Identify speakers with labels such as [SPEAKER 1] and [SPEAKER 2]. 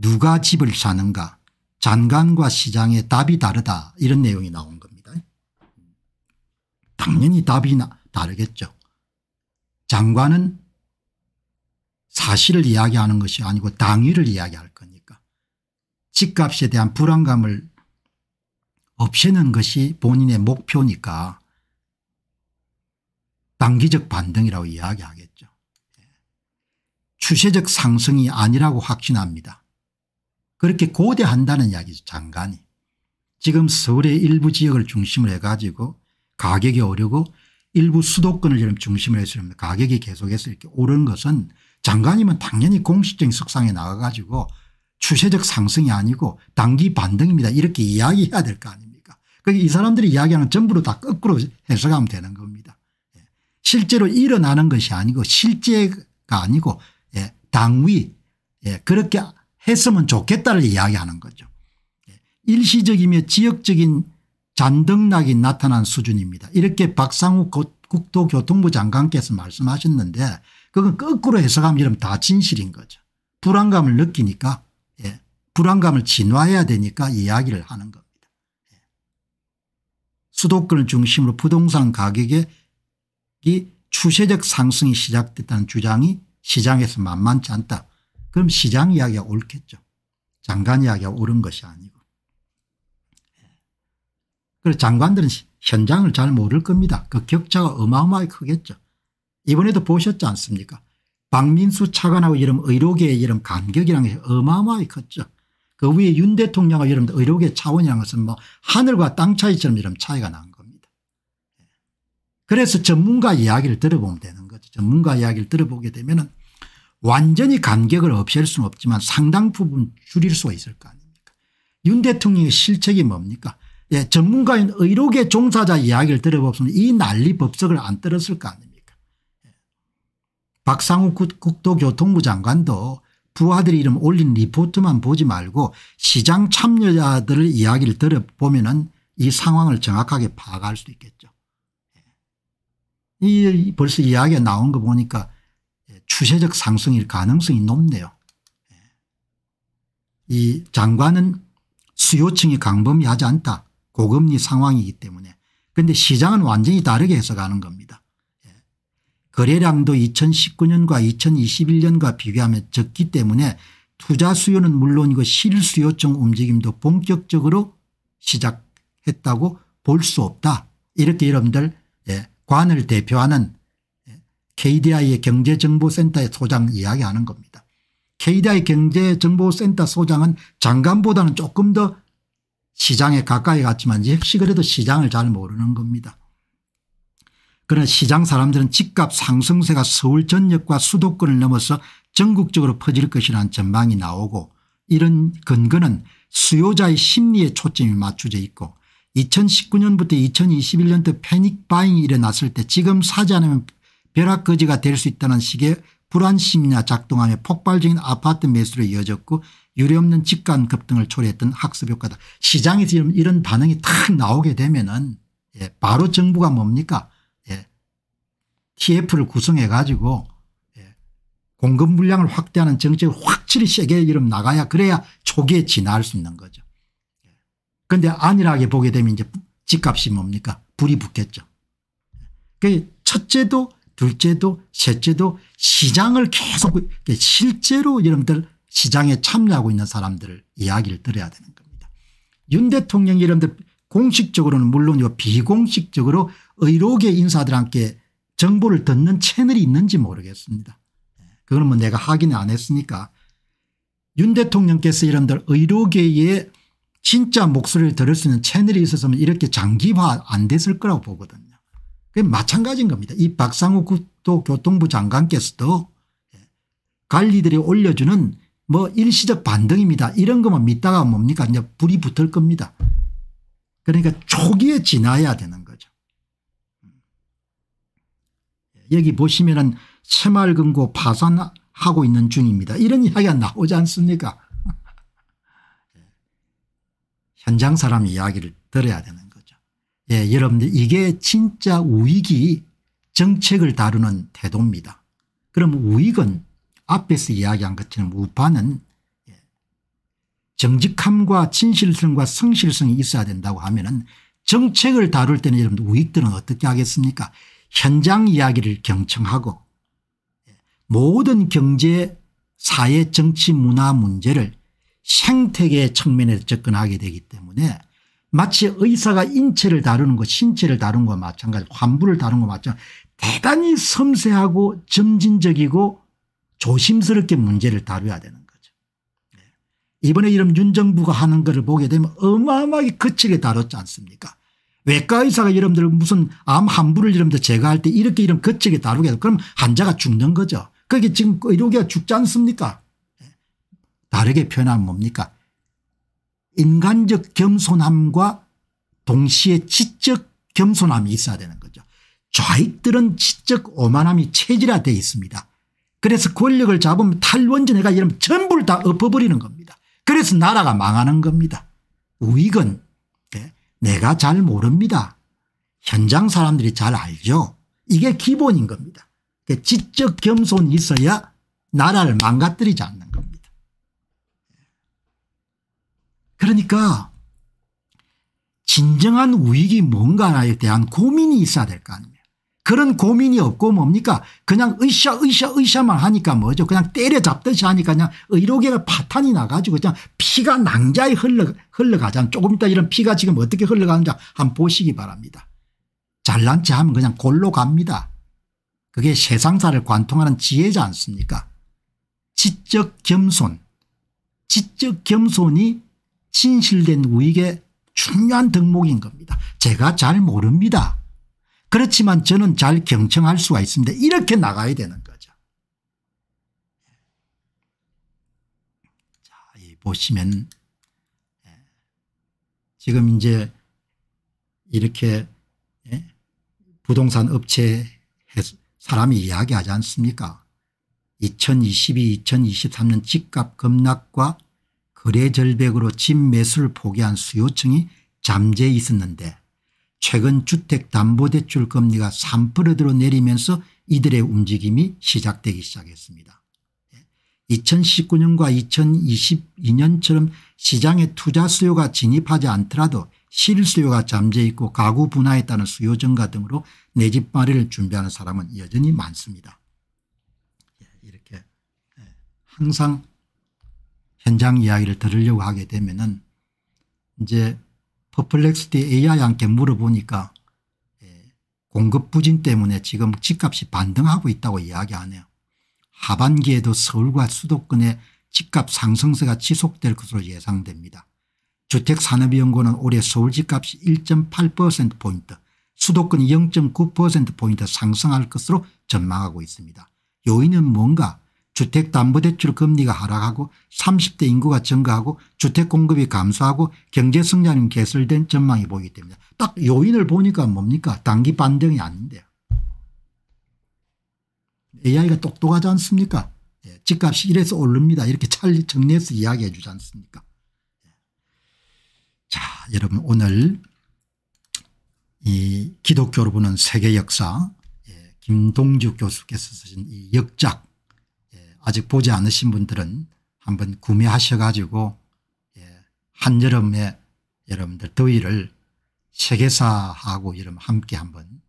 [SPEAKER 1] 누가 집을 사는가 장관과 시장의 답이 다르다 이런 내용이 나온 겁니다. 당연히 답이 다르겠죠. 장관은 사실을 이야기하는 것이 아니고 당위를 이야기할 거니까 집값에 대한 불안감을 없애는 것이 본인의 목표니까 단기적 반등이라고 이야기하겠죠. 예. 추세적 상승이 아니라고 확신합니다. 그렇게 고대한다는 이야기죠 장관이. 지금 서울의 일부 지역을 중심으로 해가지고 가격이 오르고 일부 수도권을 중심으로 해서 가격이 계속해서 이렇게 오른 것은 장관이면 당연히 공식적인 석상에 나가가지고 추세적 상승이 아니고 단기 반등입니다 이렇게 이야기해야 될 거 아닙니까 그러니까 이 사람들이 이야기하는 전부로 다 거꾸로 해석하면 되는 겁니다. 예. 실제로 일어나는 것이 아니고 실제가 아니고 예, 당위 예, 그렇게 했으면 좋겠다를 이야기하는 거죠. 예. 일시적이며 지역적인 잔등락이 나타난 수준입니다. 이렇게 박상욱 국토교통부 장관께서 말씀하셨는데 그건 거꾸로 해석하면 이러면 다 진실인 거죠. 불안감을 느끼니까 예. 불안감을 진화해야 되니까 이야기를 하는 겁니다. 예. 수도권을 중심으로 부동산 가격이 추세적 상승이 시작됐다는 주장이 시장에서 만만치 않다. 그럼 시장 이야기가 옳겠죠. 장관 이야기가 옳은 것이 아니고. 그래서 장관들은 현장을 잘 모를 겁니다. 그 격차가 어마어마하게 크겠죠. 이번에도 보셨지 않습니까? 박민수 차관하고 이름 의료계의 이름 간격이라게 어마어마하게 컸죠. 그 위에 윤 대통령하고 이름 의료계 차원이라 것은 뭐 하늘과 땅 차이처럼 이런 차이가 난 겁니다. 그래서 전문가 이야기를 들어보면 되는 거죠. 전문가 이야기를 들어보게 되면은 완전히 간격을 없앨 수는 없지만 상당 부분 줄일 수가 있을 거 아닙니까 윤 대통령의 실책이 뭡니까 예, 전문가인 의료계 종사자 이야기를 들어보면 이 난리 법석을 안 떨었을 거 아닙니까 예. 박상우 국토교통부 장관도 부하들의 이름 올린 리포트만 보지 말고 시장 참여자들을 이야기를 들어보면 은이 상황을 정확하게 파악할 수 있겠죠. 예. 이 벌써 이야기가 나온 거 보니까 추세적 상승일 가능성이 높네요. 예. 이 장관은 수요층이 강범위하지 않다. 고금리 상황이기 때문에. 그런데 시장은 완전히 다르게 해석하는 겁니다. 예. 거래량도 2019년과 2021년과 비교하면 적기 때문에 투자 수요는 물론이고 실수요층 움직임도 본격적으로 시작했다고 볼 수 없다. 이렇게 여러분들 예, 관을 대표하는 KDI의 경제정보센터의 소장 이야기하는 겁니다. KDI 경제정보센터 소장은 장관보다는 조금 더 시장에 가까이 갔지만 역시 그래도 시장을 잘 모르는 겁니다. 그러나 시장 사람들은 집값 상승세가 서울 전역과 수도권을 넘어서 전국적으로 퍼질 것이라는 전망이 나오고 이런 근거는 수요자의 심리에 초점이 맞춰져 있고 2019년부터 2021년 때 패닉 바잉이 일어났을 때 지금 사지 않으면 벼락거지가 될 수 있다는 식의 불안심리나 작동함에 폭발적인 아파트 매수로 이어졌고 유례없는 집간 급등을 초래했던 학습효과다. 시장에 지금 이런 반응이 탁 나오게 되면 은 예, 바로 정부가 뭡니까 예, tf를 구성해 가지고 예, 공급 물량을 확대하는 정책을 확실히 세게 이름 나가야 그래야 초기에 진화할 수 있는 거죠. 그런데 예. 안일하게 보게 되면 이제 집값이 뭡니까 불이 붙겠죠. 예. 그 첫째도 둘째도 셋째도 시장을 계속 실제로 여러분들 시장에 참여하고 있는 사람들을 이야기를 들어야 되는 겁니다. 윤 대통령이 여러분들 공식적으로는 물론 요 비공식적으로 의료계 인사들한테 정보를 듣는 채널이 있는지 모르겠습니다. 그거뭐 내가 확인 안 했으니까 윤 대통령께서 여러분들 의료계의 진짜 목소리를 들을 수 있는 채널이 있었으면 이렇게 장기화 안 됐을 거라고 보거든요. 마찬가지인 겁니다. 이 박상우 국토교통부 장관께서도 관리들이 올려주는 뭐 일시적 반등입니다. 이런 것만 믿다가 뭡니까 이제 불이 붙을 겁니다. 그러니까 초기에 지나야 되는 거죠. 예, 여기 보시면은 새마금고 파산하고 있는 중입니다. 이런 이야기가 나오지 않습니까? 예. 현장 사람 이야기를 들어야 되는 예, 여러분들 이게 진짜 우익이 정책을 다루는 태도입니다. 그럼 우익은 앞에서 이야기한 것처럼 우파는 예, 정직함과 진실성과 성실성이 있어야 된다고 하면 은 정책을 다룰 때는 여러분들 우익들은 어떻게 하겠습니까 현장 이야기를 경청하고 예, 모든 경제 사회 정치 문화 문제를 생태계 측면에서 접근하게 되기 때문에 마치 의사가 인체를 다루는 것 신체를 다루는 것 마찬가지 환부를 다루는 것 마찬가지 대단히 섬세하고 점진적이고 조심스럽게 문제를 다뤄야 되는 거죠. 네. 이번에 이런 윤정부가 하는 것을 보게 되면 어마어마하게 거칠게 다뤘지 않습니까 외과 의사가 여러분들 무슨 암 환부를 여러분들 제거할 때 이렇게 이런 거칠게 다루게 되면 그럼 환자가 죽는 거죠. 그게 지금 의료계가 죽지 않습니까 네. 다르게 표현하면 뭡니까 인간적 겸손함과 동시에 지적 겸손함이 있어야 되는 거죠. 좌익들은 지적 오만함이 체질화되어 있습니다. 그래서 권력을 잡으면 탈원전해가 이러면 전부를 다 엎어버리는 겁니다. 그래서 나라가 망하는 겁니다. 우익은 예, 내가 잘 모릅니다. 현장 사람들이 잘 알죠. 이게 기본인 겁니다. 그 지적 겸손이 있어야 나라를 망가뜨리지 않는 그러니까 진정한 우익이 뭔가에 대한 고민이 있어야 될 거 아닙니까 그런 고민이 없고 뭡니까 그냥 으쌰 으쌰 으쌰만 하니까 뭐죠 그냥 때려잡듯이 하니까 그냥 의료계가 파탄이 나가지고 그냥 피가 낭자에 흘러, 흘러가잖아 조금 이따 이런 피가 지금 어떻게 흘러가는지 한번 보시기 바랍니다 잘난 체 하면 그냥 골로 갑니다 그게 세상사를 관통하는 지혜지 않습니까 지적 겸손 지적 겸손이 진실된 우익의 중요한 덕목인 겁니다. 제가 잘 모릅니다. 그렇지만 저는 잘 경청할 수가 있습니다. 이렇게 나가야 되는 거죠. 자, 보시면 예. 지금 이제 이렇게 예. 부동산 업체 사람이 이야기하지 않습니까 2022-2023년 집값 급락과 거래 절벽으로 집 매수를 포기한 수요층이 잠재해 있었는데 최근 주택담보대출 금리가 3%로 내리면서 이들의 움직임이 시작되기 시작했습니다. 2019년과 예. 2022년처럼 시장에 투자 수요가 진입하지 않더라도 실수요가 잠재있고 가구 분화에 따른 수요 증가 등으로 내 집 마련을 준비하는 사람은 여전히 많습니다. 예, 이렇게 예, 항상 현장 이야기를 들으려고 하게 되면은 이제 퍼플렉스티 AI 한테 물어보니까 예, 공급 부진 때문에 지금 집값이 반등하고 있다고 이야기하네요. 하반기에도 서울과 수도권의 집값 상승세가 지속될 것으로 예상됩니다. 주택산업연구원은 올해 서울 집값이 1.8%포인트 수도권이 0.9%포인트 상승할 것으로 전망하고 있습니다. 요인은 뭔가 주택담보대출 금리가 하락하고 30대 인구가 증가하고 주택공급이 감소하고 경제성장이 개설된 전망이 보이기 때문에 딱 요인을 보니까 뭡니까 단기 반등이 아닌데요. AI가 똑똑하지 않습니까 예, 집값이 이래서 오릅니다 이렇게 찰리 정리해서 이야기해 주지 않습니까 자 여러분 오늘 이 기독교로 보는 세계 역사 예, 김동주 교수께서 쓰신 이 역작 아직 보지 않으신 분들은 한번 구매하셔 가지고 예, 한여름에 여러분들 더위를 세계사하고 이름 함께 한번